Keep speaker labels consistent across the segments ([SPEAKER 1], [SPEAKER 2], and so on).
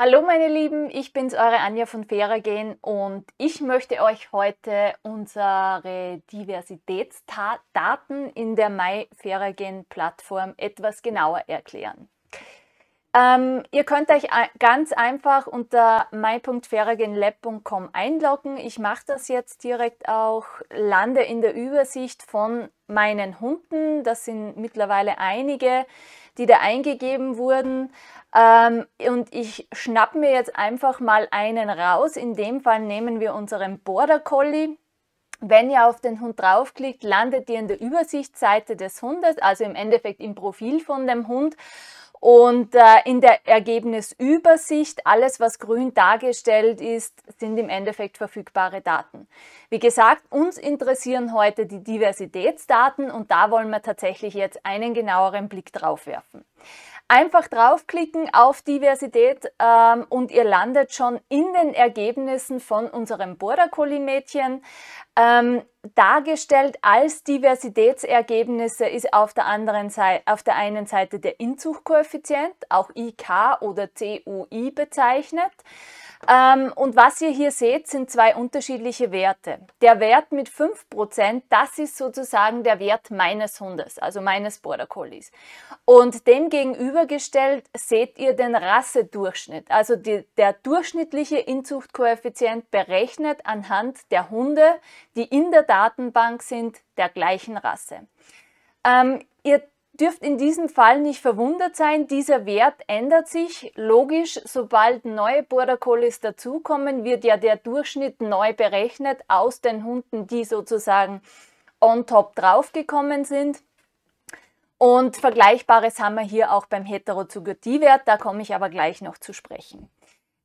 [SPEAKER 1] Hallo meine Lieben, ich bin's eure Anja von Feragen und ich möchte euch heute unsere Diversitätsdaten in der Mai Feragen Plattform etwas genauer erklären. Ähm, ihr könnt euch ganz einfach unter my.ferragenlab.com einloggen. Ich mache das jetzt direkt auch, lande in der Übersicht von meinen Hunden. Das sind mittlerweile einige, die da eingegeben wurden. Ähm, und ich schnappe mir jetzt einfach mal einen raus. In dem Fall nehmen wir unseren Border Collie. Wenn ihr auf den Hund draufklickt, landet ihr in der Übersichtsseite des Hundes, also im Endeffekt im Profil von dem Hund. Und äh, in der Ergebnisübersicht, alles was grün dargestellt ist, sind im Endeffekt verfügbare Daten. Wie gesagt, uns interessieren heute die Diversitätsdaten und da wollen wir tatsächlich jetzt einen genaueren Blick drauf werfen. Einfach draufklicken auf Diversität ähm, und ihr landet schon in den Ergebnissen von unserem Border Collie Mädchen. Ähm, dargestellt als Diversitätsergebnisse ist auf der, anderen Seite, auf der einen Seite der Inzuchtkoeffizient, auch IK oder CUI bezeichnet. Ähm, und was ihr hier seht, sind zwei unterschiedliche Werte. Der Wert mit 5%, das ist sozusagen der Wert meines Hundes, also meines Border Collies. Und dem gegenübergestellt seht ihr den Rassedurchschnitt, also die, der durchschnittliche Inzuchtkoeffizient berechnet anhand der Hunde, die in der Datenbank sind, der gleichen Rasse. Ähm, ihr dürft in diesem Fall nicht verwundert sein, dieser Wert ändert sich. Logisch, sobald neue Border Collies dazukommen, wird ja der Durchschnitt neu berechnet aus den Hunden, die sozusagen on top draufgekommen sind. Und Vergleichbares haben wir hier auch beim Heterozygotie-Wert, da komme ich aber gleich noch zu sprechen.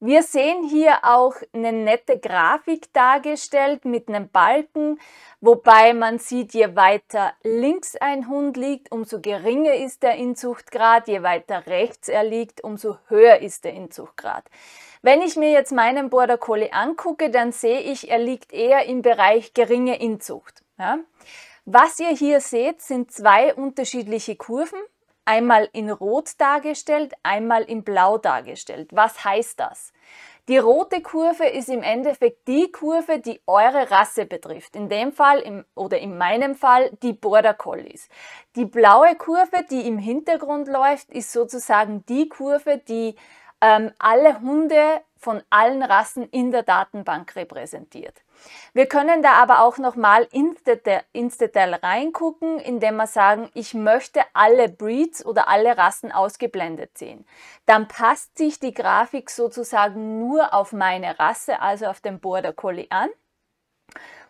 [SPEAKER 1] Wir sehen hier auch eine nette Grafik dargestellt mit einem Balken, wobei man sieht, je weiter links ein Hund liegt, umso geringer ist der Inzuchtgrad, je weiter rechts er liegt, umso höher ist der Inzuchtgrad. Wenn ich mir jetzt meinen Border Collie angucke, dann sehe ich, er liegt eher im Bereich geringe Inzucht. Ja? Was ihr hier seht, sind zwei unterschiedliche Kurven einmal in Rot dargestellt, einmal in Blau dargestellt. Was heißt das? Die rote Kurve ist im Endeffekt die Kurve, die eure Rasse betrifft. In dem Fall im, oder in meinem Fall die Border Collies. Die blaue Kurve, die im Hintergrund läuft, ist sozusagen die Kurve, die ähm, alle Hunde von allen Rassen in der Datenbank repräsentiert. Wir können da aber auch nochmal ins Detail, reingucken, indem wir sagen, ich möchte alle Breeds oder alle Rassen ausgeblendet sehen. Dann passt sich die Grafik sozusagen nur auf meine Rasse, also auf den Border Collie an.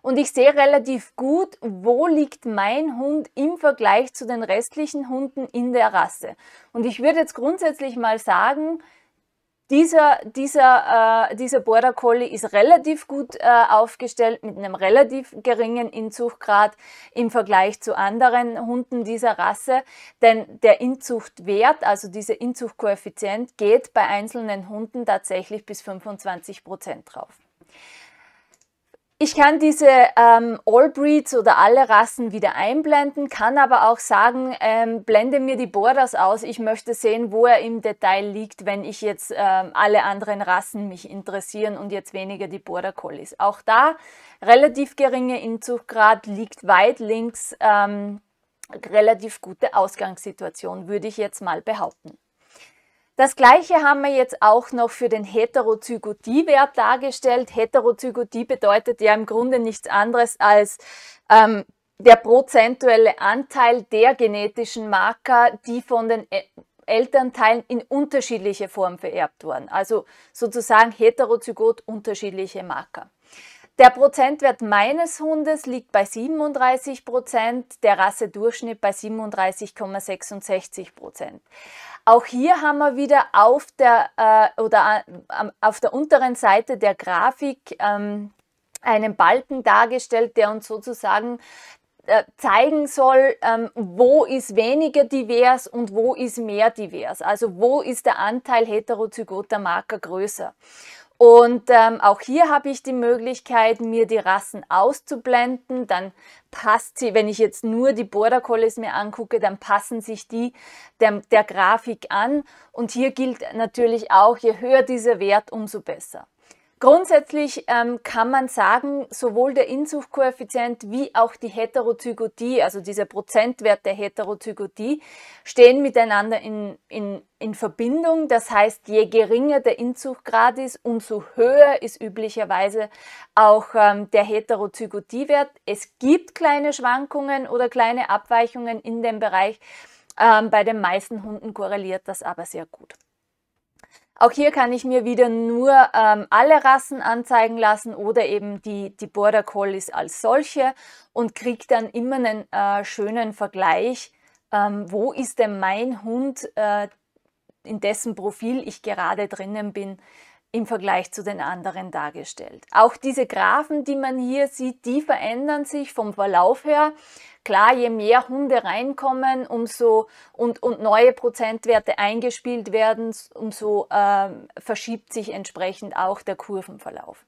[SPEAKER 1] Und ich sehe relativ gut, wo liegt mein Hund im Vergleich zu den restlichen Hunden in der Rasse. Und ich würde jetzt grundsätzlich mal sagen, dieser, dieser, äh, dieser Border Collie ist relativ gut äh, aufgestellt mit einem relativ geringen Inzuchtgrad im Vergleich zu anderen Hunden dieser Rasse, denn der Inzuchtwert, also dieser Inzuchtkoeffizient, geht bei einzelnen Hunden tatsächlich bis 25 Prozent drauf. Ich kann diese ähm, All Breeds oder alle Rassen wieder einblenden, kann aber auch sagen, ähm, blende mir die Borders aus. Ich möchte sehen, wo er im Detail liegt, wenn ich jetzt ähm, alle anderen Rassen mich interessieren und jetzt weniger die Border Collies. Auch da relativ geringe Inzuchtgrad liegt weit links. Ähm, relativ gute Ausgangssituation, würde ich jetzt mal behaupten. Das gleiche haben wir jetzt auch noch für den Heterozygotie-Wert dargestellt. Heterozygotie bedeutet ja im Grunde nichts anderes als ähm, der prozentuelle Anteil der genetischen Marker, die von den Elternteilen in unterschiedliche Form vererbt wurden. Also sozusagen heterozygot unterschiedliche Marker. Der Prozentwert meines Hundes liegt bei 37 Prozent, der Rassendurchschnitt bei 37,66 Prozent. Auch hier haben wir wieder auf der, äh, oder, äh, auf der unteren Seite der Grafik ähm, einen Balken dargestellt, der uns sozusagen äh, zeigen soll, ähm, wo ist weniger divers und wo ist mehr divers. Also wo ist der Anteil heterozygoter Marker größer. Und ähm, auch hier habe ich die Möglichkeit, mir die Rassen auszublenden. Dann passt sie, wenn ich jetzt nur die Border Collies mir angucke, dann passen sich die der, der Grafik an. Und hier gilt natürlich auch, je höher dieser Wert, umso besser. Grundsätzlich ähm, kann man sagen, sowohl der Inzuchtkoeffizient wie auch die Heterozygotie, also dieser Prozentwert der Heterozygotie, stehen miteinander in, in, in Verbindung. Das heißt, je geringer der Inzuchtgrad ist, umso höher ist üblicherweise auch ähm, der Heterozygotiewert. Es gibt kleine Schwankungen oder kleine Abweichungen in dem Bereich. Ähm, bei den meisten Hunden korreliert das aber sehr gut. Auch hier kann ich mir wieder nur ähm, alle Rassen anzeigen lassen oder eben die, die Border Collies als solche und kriege dann immer einen äh, schönen Vergleich, ähm, wo ist denn mein Hund, äh, in dessen Profil ich gerade drinnen bin, im Vergleich zu den anderen dargestellt. Auch diese Graphen, die man hier sieht, die verändern sich vom Verlauf her. Klar, je mehr Hunde reinkommen, umso und, und neue Prozentwerte eingespielt werden, umso äh, verschiebt sich entsprechend auch der Kurvenverlauf.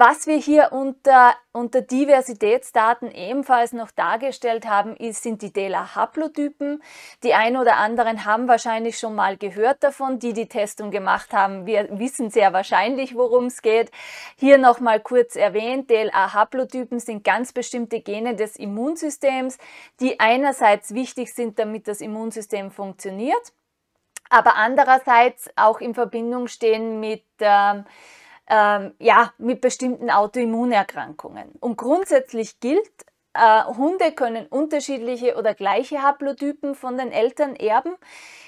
[SPEAKER 1] Was wir hier unter, unter Diversitätsdaten ebenfalls noch dargestellt haben, ist, sind die Dela-Haplotypen. Die ein oder anderen haben wahrscheinlich schon mal gehört davon. Die, die Testung gemacht haben, wir wissen sehr wahrscheinlich, worum es geht. Hier nochmal kurz erwähnt, DLA-Haplotypen sind ganz bestimmte Gene des Immunsystems, die einerseits wichtig sind, damit das Immunsystem funktioniert, aber andererseits auch in Verbindung stehen mit... Ähm, ähm, ja, mit bestimmten Autoimmunerkrankungen. Und grundsätzlich gilt, äh, Hunde können unterschiedliche oder gleiche Haplotypen von den Eltern erben.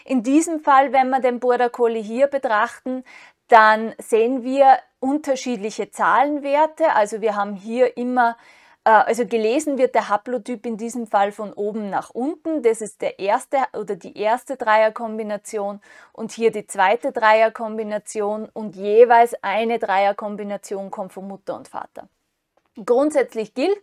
[SPEAKER 1] In diesem Fall, wenn wir den Border Collie hier betrachten, dann sehen wir unterschiedliche Zahlenwerte. Also wir haben hier immer äh, also gelesen wird der Haplotyp in diesem Fall von oben nach unten. Das ist der erste oder die erste Dreierkombination und hier die zweite Dreierkombination und jeweils eine Dreierkombination kommt von Mutter und Vater. Grundsätzlich gilt,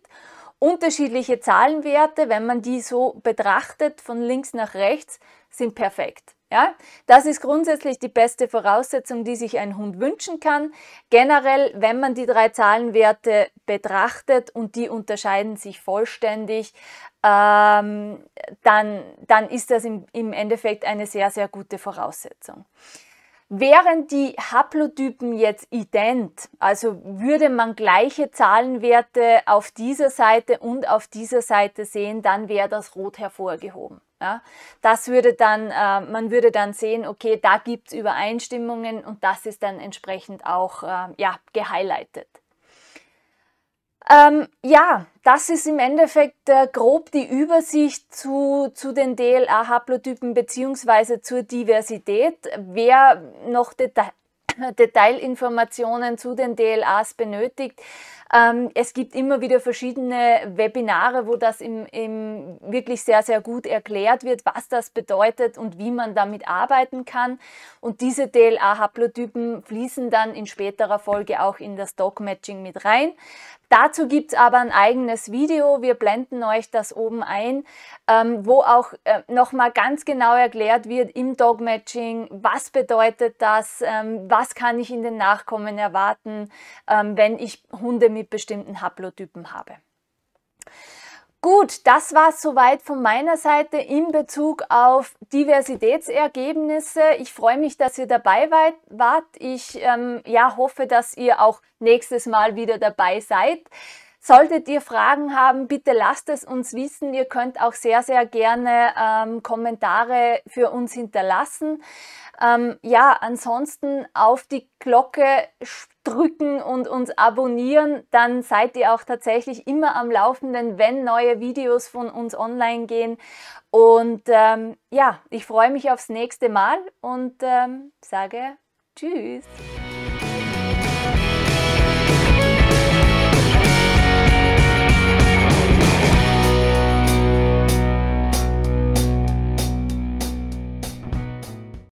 [SPEAKER 1] unterschiedliche Zahlenwerte, wenn man die so betrachtet von links nach rechts, sind perfekt. Ja, das ist grundsätzlich die beste Voraussetzung, die sich ein Hund wünschen kann. Generell, wenn man die drei Zahlenwerte betrachtet und die unterscheiden sich vollständig, ähm, dann, dann ist das im, im Endeffekt eine sehr, sehr gute Voraussetzung. Wären die Haplotypen jetzt ident, also würde man gleiche Zahlenwerte auf dieser Seite und auf dieser Seite sehen, dann wäre das rot hervorgehoben. Ja, das würde dann, äh, man würde dann sehen, okay, da gibt es Übereinstimmungen und das ist dann entsprechend auch äh, ja, gehighlightet. Ähm, ja, das ist im Endeffekt äh, grob die Übersicht zu, zu den DLA-Haplotypen bzw. zur Diversität. Wer noch Deta Detailinformationen zu den DLAs benötigt, ähm, es gibt immer wieder verschiedene Webinare, wo das im, im wirklich sehr, sehr gut erklärt wird, was das bedeutet und wie man damit arbeiten kann. Und diese DLA-Haplotypen fließen dann in späterer Folge auch in das Dog-Matching mit rein. Dazu gibt es aber ein eigenes Video, wir blenden euch das oben ein, ähm, wo auch äh, nochmal ganz genau erklärt wird im Dogmatching, was bedeutet das, ähm, was kann ich in den Nachkommen erwarten, ähm, wenn ich Hunde mit bestimmten Haplotypen habe. Gut, das war es soweit von meiner Seite in Bezug auf Diversitätsergebnisse. Ich freue mich, dass ihr dabei wart. Ich ähm, ja, hoffe, dass ihr auch nächstes Mal wieder dabei seid. Solltet ihr Fragen haben, bitte lasst es uns wissen. Ihr könnt auch sehr, sehr gerne ähm, Kommentare für uns hinterlassen. Ähm, ja, ansonsten auf die Glocke drücken und uns abonnieren, dann seid ihr auch tatsächlich immer am Laufenden, wenn neue Videos von uns online gehen. Und ähm, ja, ich freue mich aufs nächste Mal und ähm, sage Tschüss.